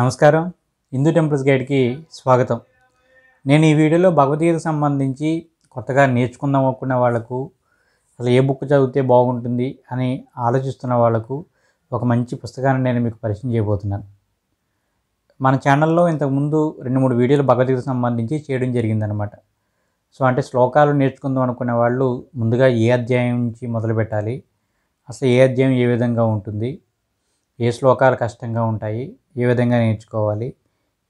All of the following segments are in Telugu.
నమస్కారం హిందూ టెంపుల్స్ గైడ్కి స్వాగతం నేను ఈ వీడియోలో భగవద్గీతకు సంబంధించి కొత్తగా నేర్చుకుందాం అనుకున్న వాళ్ళకు అసలు ఏ బుక్ చదివితే బాగుంటుంది అని ఆలోచిస్తున్న వాళ్ళకు ఒక మంచి పుస్తకాన్ని నేను మీకు పరిచయం చేయబోతున్నాను మన ఛానల్లో ఇంతకుముందు రెండు మూడు వీడియోలు భగవద్గీతకు సంబంధించి చేయడం జరిగిందనమాట సో అంటే శ్లోకాలు నేర్చుకుందాం అనుకునే వాళ్ళు ముందుగా ఏ అధ్యాయం నుంచి మొదలు పెట్టాలి అసలు ఏ అధ్యాయం ఏ విధంగా ఉంటుంది ఏ శ్లోకాలు కష్టంగా ఉంటాయి ఏ విధంగా నేర్చుకోవాలి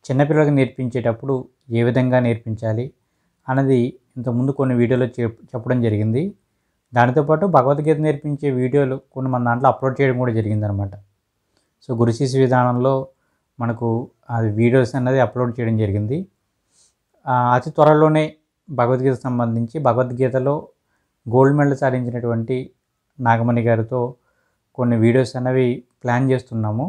చిన్నపిల్లలకు నేర్పించేటప్పుడు ఏ విధంగా నేర్పించాలి అన్నది ఇంతకుముందు కొన్ని వీడియోలో చెప్పడం జరిగింది దానితోపాటు భగవద్గీత నేర్పించే వీడియోలు కొన్ని మన దాంట్లో అప్లోడ్ చేయడం కూడా జరిగిందనమాట సో గురుశిశు విధానంలో మనకు అది వీడియోస్ అన్నది అప్లోడ్ చేయడం జరిగింది అతి త్వరలోనే భగవద్గీత సంబంధించి భగవద్గీతలో గోల్డ్ మెడల్ సాధించినటువంటి నాగమణి గారితో కొన్ని వీడియోస్ అనేవి ప్లాన్ చేస్తున్నాము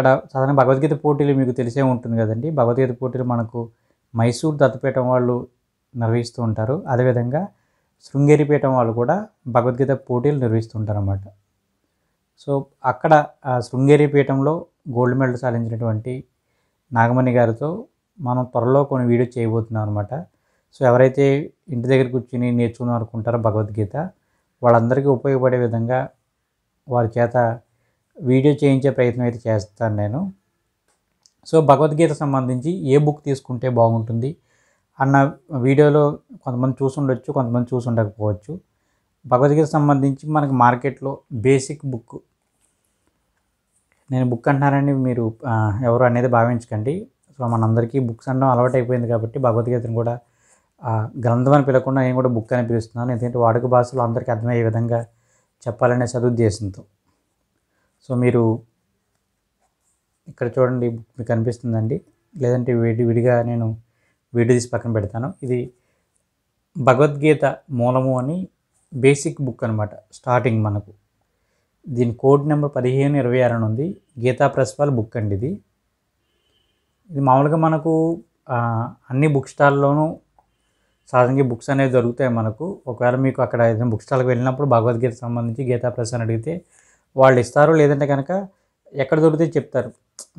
ఇక్కడ సాధారణ భగవద్గీత పోటీలు మీకు తెలిసే ఉంటుంది కదండి భగవద్గీత పోటీలు మనకు మైసూర్ దత్తపీఠం వాళ్ళు నిర్వహిస్తూ ఉంటారు అదేవిధంగా శృంగేరిపీఠం వాళ్ళు కూడా భగవద్గీత పోటీలు నిర్వహిస్తుంటారు అన్నమాట సో అక్కడ శృంగేరి పీఠంలో గోల్డ్ మెడల్ సాధించినటువంటి నాగమణి గారితో మనం త్వరలో కొన్ని వీడియో చేయబోతున్నాం అనమాట సో ఎవరైతే ఇంటి దగ్గర కూర్చుని నేర్చుకుని అనుకుంటారో భగవద్గీత వాళ్ళందరికీ ఉపయోగపడే విధంగా వారి చేత వీడియో చేయించే ప్రయత్నం అయితే చేస్తాను నేను సో భగవద్గీత సంబంధించి ఏ బుక్ తీసుకుంటే బాగుంటుంది అన్న వీడియోలో కొంతమంది చూసుండొచ్చు కొంతమంది చూసుండకపోవచ్చు భగవద్గీత సంబంధించి మనకి మార్కెట్లో బేసిక్ బుక్ నేను బుక్ అంటున్నారని మీరు ఎవరు అనేది భావించకండి సో మనందరికీ బుక్స్ అనడం అలవాటు అయిపోయింది కాబట్టి భగవద్గీతను కూడా గ్రంథం అని పిలకుండా నేను కూడా బుక్ అని పిలుస్తున్నాను ఎందుకంటే వాడుక భాషలో అందరికీ అర్థమయ్యే విధంగా చెప్పాలనే సదుద్దేశంతో సో మీరు ఇక్కడ చూడండి బుక్ మీకు కనిపిస్తుందండి లేదంటే విడి విడిగా నేను వీడియో తీసి పక్కన పెడతాను ఇది భగవద్గీత మూలము అని బేసిక్ బుక్ అనమాట స్టార్టింగ్ మనకు దీని కోడ్ నెంబర్ పదిహేను ఇరవై ఆరు అని ఉంది గీతా ప్రెస్ వాళ్ళ బుక్ అండి ఇది ఇది మామూలుగా మనకు అన్ని బుక్ స్టాల్లోనూ సాధారణంగా బుక్స్ అనేవి దొరుకుతాయి మనకు ఒకవేళ మీకు అక్కడ ఏదైనా బుక్ స్టాల్కి వెళ్ళినప్పుడు భగవద్గీత సంబంధించి గీతా ప్రెస్ అని అడిగితే వాళ్ళు ఇస్తారు లేదంటే కనుక ఎక్కడ దొరికితే చెప్తారు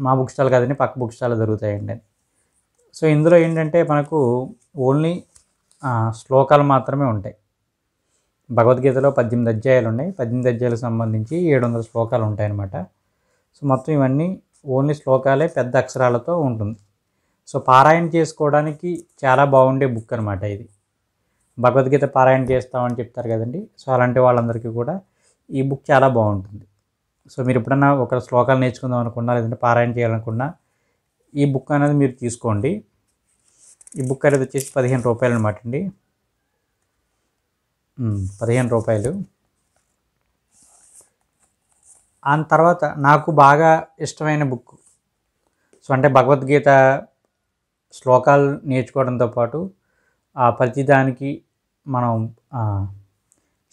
మా బుక్ స్టాల్ కాదని పక్క బుక్ స్టాల్ దొరుకుతాయండి అని సో ఇందులో ఏంటంటే మనకు ఓన్లీ శ్లోకాలు మాత్రమే ఉంటాయి భగవద్గీతలో పద్దెనిమిది అధ్యాయాలు ఉన్నాయి పద్దెనిమిది అధ్యాయాలకు సంబంధించి ఏడు వందల శ్లోకాలు ఉంటాయన్నమాట సో మొత్తం ఇవన్నీ ఓన్లీ శ్లోకాలే పెద్ద అక్షరాలతో ఉంటుంది సో పారాయణ చేసుకోవడానికి చాలా బాగుండే బుక్ అనమాట ఇది భగవద్గీత పారాయణ చేస్తామని చెప్తారు కదండి సో అలాంటి వాళ్ళందరికీ కూడా ఈ బుక్ చాలా బాగుంటుంది సో మీరు ఎప్పుడన్నా ఒక శ్లోకాలు నేర్చుకుందాం అనుకున్నా లేదంటే పారాయణ చేయాలనుకున్నా ఈ బుక్ అనేది మీరు తీసుకోండి ఈ బుక్ అనేది వచ్చేసి పదిహేను రూపాయలు అనమాట అండి పదిహేను రూపాయలు ఆ తర్వాత నాకు బాగా ఇష్టమైన బుక్ సో అంటే భగవద్గీత శ్లోకాలు నేర్చుకోవడంతో పాటు ప్రతిదానికి మనం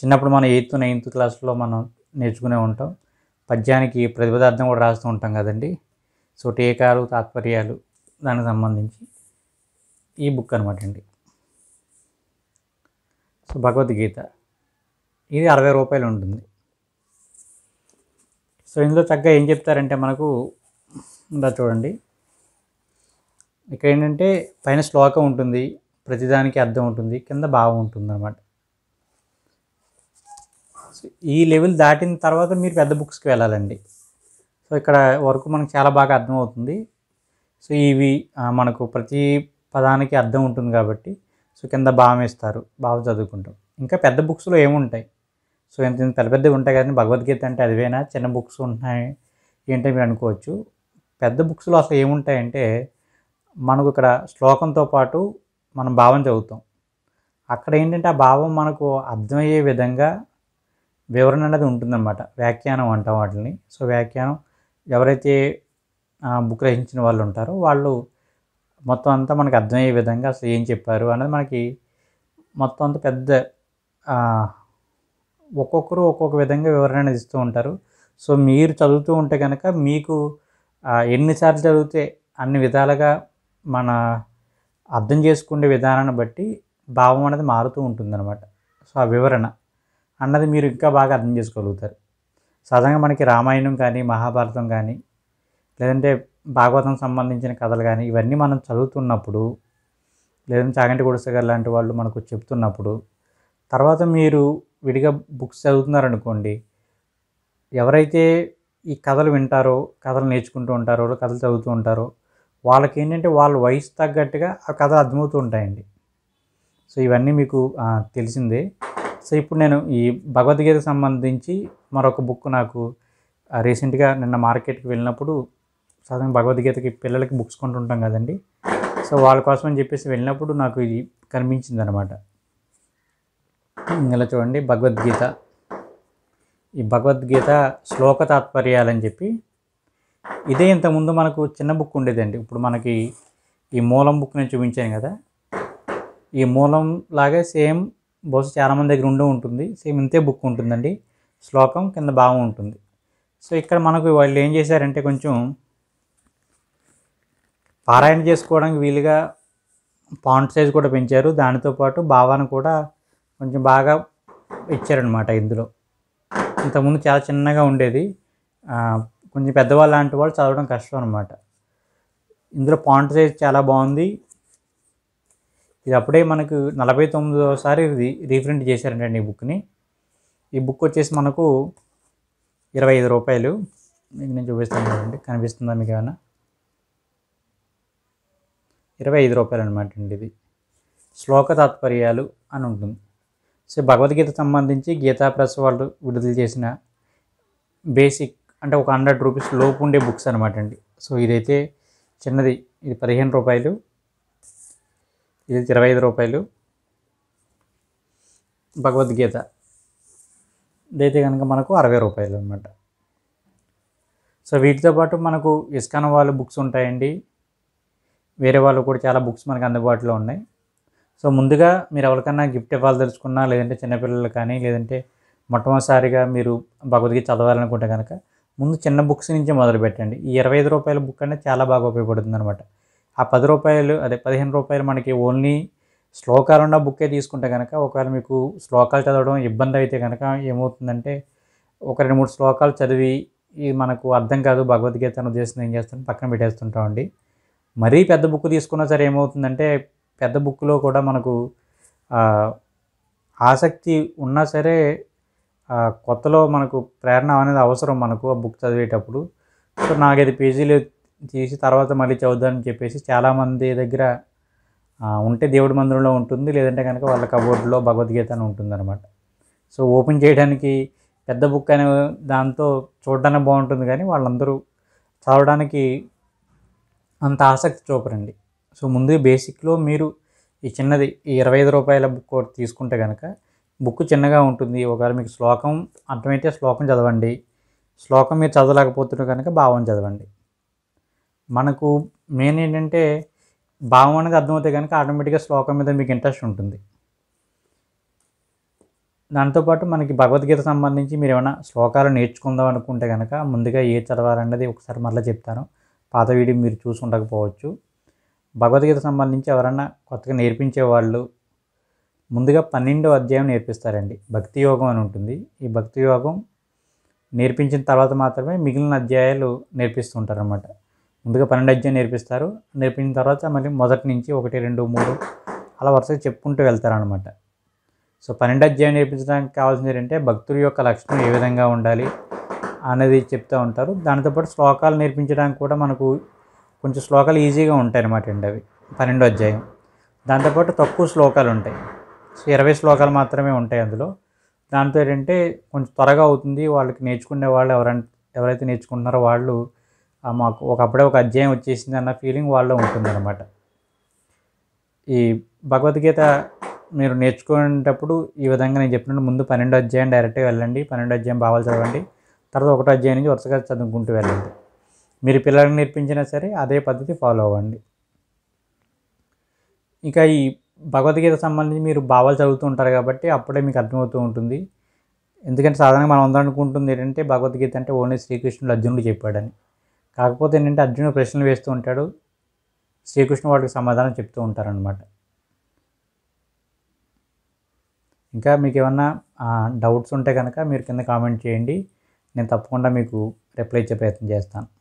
చిన్నప్పుడు మనం ఎయిత్ నైన్త్ క్లాస్లో మనం నేర్చుకునే ఉంటాం పద్యానికి ప్రతిపదార్థం కూడా రాస్తూ ఉంటాం కదండి సో టీకాలు తాత్పర్యాలు దానికి సంబంధించి ఈ బుక్ అనమాట అండి సో భగవద్గీత ఇది అరవై రూపాయలు ఉంటుంది సో ఇందులో చక్కగా ఏం చెప్తారంటే మనకు ఉందా చూడండి ఇక్కడ ఏంటంటే పైన శ్లోకం ఉంటుంది ప్రతిదానికి అర్థం ఉంటుంది కింద భావం ఉంటుంది అన్నమాట ఈ లెవెల్ దాటిన తర్వాత మీరు పెద్ద బుక్స్కి వెళ్ళాలండి సో ఇక్కడ వరకు మనకు చాలా బాగా అర్థమవుతుంది సో ఇవి మనకు ప్రతి పదానికి అర్థం ఉంటుంది కాబట్టి సో కింద భావం ఇస్తారు భావం చదువుకుంటాం ఇంకా పెద్ద బుక్స్లో ఏముంటాయి సో ఇంత పెద్ద పెద్దవి ఉంటాయి కానీ భగవద్గీత అంటే అదివేనా చిన్న బుక్స్ ఉంటాయి ఏంటో మీరు అనుకోవచ్చు పెద్ద బుక్స్లో అసలు ఏముంటాయంటే మనకు ఇక్కడ శ్లోకంతో పాటు మనం భావం చదువుతాం అక్కడ ఏంటంటే ఆ భావం మనకు అర్థమయ్యే విధంగా వివరణ అనేది ఉంటుందన్నమాట వ్యాఖ్యానం అంటాం వాటిని సో వ్యాఖ్యానం ఎవరైతే బుక్ రహించిన వాళ్ళు ఉంటారో వాళ్ళు మొత్తం అంతా మనకు అర్థమయ్యే విధంగా అసలు ఏం చెప్పారు అనేది మనకి మొత్తం అంత పెద్ద ఒక్కొక్కరు ఒక్కొక్క విధంగా వివరణ అనేది ఇస్తూ ఉంటారు సో మీరు చదువుతూ ఉంటే కనుక మీకు ఎన్నిసార్లు చదివితే అన్ని విధాలుగా మన అర్థం చేసుకునే విధానాన్ని బట్టి భావం అనేది మారుతూ ఉంటుందన్నమాట సో ఆ వివరణ అన్నది మీరు ఇంకా బాగా అర్థం చేసుకోగలుగుతారు సాధారణంగా మనకి రామాయణం కానీ మహాభారతం కానీ లేదంటే భాగవతం సంబంధించిన కథలు కానీ ఇవన్నీ మనం చదువుతున్నప్పుడు లేదంటే చాగంటి గుడిసె గారు లాంటి వాళ్ళు మనకు చెప్తున్నప్పుడు తర్వాత మీరు విడిగా బుక్స్ చదువుతున్నారనుకోండి ఎవరైతే ఈ కథలు వింటారో కథలు నేర్చుకుంటూ ఉంటారో కథలు చదువుతూ ఉంటారో వాళ్ళకి ఏంటంటే వాళ్ళ వయసు తగ్గట్టుగా ఆ కథలు అర్థమవుతూ ఉంటాయండి సో ఇవన్నీ మీకు తెలిసిందే సో ఇప్పుడు నేను ఈ భగవద్గీత సంబంధించి మరొక బుక్ నాకు రీసెంట్గా నిన్న మార్కెట్కి వెళ్ళినప్పుడు సాధారణ భగవద్గీతకి పిల్లలకి బుక్స్ కొంటుంటాం కదండి సో వాళ్ళ కోసం అని చెప్పేసి వెళ్ళినప్పుడు నాకు ఇది కనిపించింది అనమాట ఇలా చూడండి భగవద్గీత ఈ భగవద్గీత శ్లోక తాత్పర్యాలని చెప్పి ఇదే ఇంతకుముందు మనకు చిన్న బుక్ ఉండేదండి ఇప్పుడు మనకి ఈ మూలం బుక్ నేను చూపించాను కదా ఈ మూలం లాగే సేమ్ బహుశా చాలామంది దగ్గర ఉండే ఉంటుంది సేమ్ ఇంతే బుక్ ఉంటుందండి శ్లోకం కింద బాగా ఉంటుంది సో ఇక్కడ మనకు వాళ్ళు ఏం చేశారంటే కొంచెం పారాయణ చేసుకోవడానికి వీలుగా పాండ్ సైజ్ కూడా పెంచారు దానితో పాటు భావాన్ని కూడా కొంచెం బాగా ఇచ్చారనమాట ఇందులో ఇంతకుముందు చాలా చిన్నగా ఉండేది కొంచెం పెద్దవాళ్ళు లాంటి వాళ్ళు చదవడం కష్టం అనమాట ఇందులో పాండ్ సైజ్ చాలా బాగుంది ఇది అప్పుడే మనకు నలభై తొమ్మిదోసారి ఇది రీప్రింట్ చేశారంటండి ఈ బుక్ని ఈ బుక్ వచ్చేసి మనకు ఇరవై ఐదు రూపాయలు మీకు నేను చూపిస్తాను అండి కనిపిస్తుందా మీకు ఏమైనా ఇరవై ఐదు రూపాయలు అనమాట అండి ఇది శ్లోక తాత్పర్యాలు అని ఉంటుంది సో భగవద్గీత సంబంధించి గీతా ప్రెస్ వాళ్ళు విడుదల చేసిన బేసిక్ అంటే ఒక హండ్రెడ్ రూపీస్ లోపు ఉండే బుక్స్ అనమాట అండి సో ఇదైతే చిన్నది ఇది పదిహేను రూపాయలు ఇది ఇరవై ఐదు రూపాయలు భగవద్గీత ఇదైతే కనుక మనకు అరవై రూపాయలు అనమాట సో వీటితో పాటు మనకు ఇస్కాన్ వాళ్ళు బుక్స్ ఉంటాయండి వేరే వాళ్ళు కూడా చాలా బుక్స్ మనకు అందుబాటులో ఉన్నాయి సో ముందుగా మీరు ఎవరికన్నా గిఫ్ట్ ఇవ్వాలదలుచుకున్నా లేదంటే చిన్నపిల్లలు కానీ లేదంటే మొట్టమొదటిసారిగా మీరు భగవద్గీత చదవాలనుకుంటే కనుక ముందు చిన్న బుక్స్ నుంచి మొదలు పెట్టండి ఈ ఇరవై ఐదు రూపాయల బుక్ అంటే చాలా బాగా ఉపయోగపడుతుంది అనమాట ఆ పది రూపాయలు అదే పదిహేను రూపాయలు మనకి ఓన్లీ శ్లోకాలు ఉన్న బుక్కే తీసుకుంటే కనుక ఒకవేళ మీకు శ్లోకాలు చదవడం ఇబ్బంది అయితే కనుక ఏమవుతుందంటే ఒక రెండు మూడు శ్లోకాలు చదివి ఇది మనకు అర్థం కాదు భగవద్గీత ఉద్దేశం ఏం చేస్తాం పక్కన పెట్టేస్తుంటామండి మరీ పెద్ద బుక్ తీసుకున్నా సరే ఏమవుతుందంటే పెద్ద బుక్లో కూడా మనకు ఆసక్తి ఉన్నా సరే కొత్తలో మనకు ప్రేరణ అనేది అవసరం మనకు ఆ బుక్ చదివేటప్పుడు సో నాకు ఐదు పేజీలు చేసి తర్వాత మళ్ళీ చదువుదామని చెప్పేసి చాలామంది దగ్గర ఉంటే దేవుడి మందిరంలో ఉంటుంది లేదంటే కనుక వాళ్ళ కబోర్డ్లో భగవద్గీత అని ఉంటుందన్నమాట సో ఓపెన్ చేయడానికి పెద్ద బుక్ అనే దాంతో చూడడానికి బాగుంటుంది కానీ వాళ్ళందరూ చదవడానికి అంత ఆసక్తి చూపరండి సో ముందు బేసిక్లో మీరు ఈ చిన్నది ఈ ఇరవై ఐదు రూపాయల బుక్ ఒకటి తీసుకుంటే కనుక బుక్ చిన్నగా ఉంటుంది ఒకవేళ మీకు శ్లోకం అర్థమైతే శ్లోకం చదవండి శ్లోకం మీరు చదవలేకపోతున్నారు కనుక భావం చదవండి మనకు మెయిన్ ఏంటంటే భావం అనేది అర్థమవుతాయి కనుక ఆటోమేటిక్గా శ్లోకం మీద మీకు ఇంట్రెస్ట్ ఉంటుంది దాంతోపాటు మనకి భగవద్గీత సంబంధించి మీరు ఏమైనా శ్లోకాలు నేర్చుకుందాం అనుకుంటే కనుక ముందుగా ఏ చదవాలన్నది ఒకసారి మరలా చెప్తాను పాత వీడియో మీరు చూసి ఉండకపోవచ్చు భగవద్గీత సంబంధించి ఎవరన్నా కొత్తగా నేర్పించే వాళ్ళు ముందుగా పన్నెండో అధ్యాయం నేర్పిస్తారండి భక్తి యోగం అని ఉంటుంది ఈ భక్తి యోగం నేర్పించిన తర్వాత మాత్రమే మిగిలిన అధ్యాయాలు నేర్పిస్తుంటారనమాట ముందుగా పన్నెండు అధ్యాయం నేర్పిస్తారు నేర్పిన తర్వాత మళ్ళీ మొదటి నుంచి ఒకటి రెండు మూడు అలా వరుసగా చెప్పుకుంటూ వెళ్తారనమాట సో పన్నెండు అధ్యాయం నేర్పించడానికి కావాల్సింది ఏంటంటే భక్తుడి యొక్క లక్షణం ఏ విధంగా ఉండాలి అనేది చెప్తూ ఉంటారు దానితోపాటు శ్లోకాలు నేర్పించడానికి కూడా మనకు కొంచెం శ్లోకాలు ఈజీగా ఉంటాయి అనమాట అండి అవి పన్నెండో అధ్యాయం దాంతోపాటు తక్కువ శ్లోకాలు ఉంటాయి సో ఇరవై శ్లోకాలు మాత్రమే ఉంటాయి అందులో దాంతో ఏంటంటే కొంచెం త్వరగా అవుతుంది వాళ్ళకి నేర్చుకునే వాళ్ళు ఎవరంటే ఎవరైతే నేర్చుకుంటున్నారో వాళ్ళు మాకు ఒకప్పుడే ఒక అధ్యాయం వచ్చేసింది అన్న ఫీలింగ్ వాళ్ళలో ఉంటుందన్నమాట ఈ భగవద్గీత మీరు నేర్చుకునేటప్పుడు ఈ విధంగా నేను చెప్పినట్టు ముందు పన్నెండు అధ్యాయం డైరెక్ట్గా వెళ్ళండి పన్నెండు అధ్యాయం భావాలు చదవండి తర్వాత ఒకటో అధ్యాయం నుంచి వరుసగా చదువుకుంటూ వెళ్ళండి మీరు పిల్లలకు నేర్పించినా సరే అదే పద్ధతి ఫాలో అవ్వండి ఇంకా ఈ భగవద్గీత సంబంధించి మీరు భావాలు చదువుతూ ఉంటారు కాబట్టి అప్పుడే మీకు అర్థమవుతూ ఉంటుంది ఎందుకంటే సాధారణంగా మనం అందరం అనుకుంటుంది ఏంటంటే భగవద్గీత అంటే ఓన్లీ శ్రీకృష్ణుడు అర్జునుడు చెప్పాడని కాకపోతే ఏంటంటే అర్జునుడు ప్రశ్నలు వేస్తూ ఉంటాడు శ్రీకృష్ణ వాడికి సమాధానం చెప్తూ ఉంటారనమాట ఇంకా మీకు ఏమన్నా డౌట్స్ ఉంటే కనుక మీరు కింద కామెంట్ చేయండి నేను తప్పకుండా మీకు రిప్లై ఇచ్చే ప్రయత్నం చేస్తాను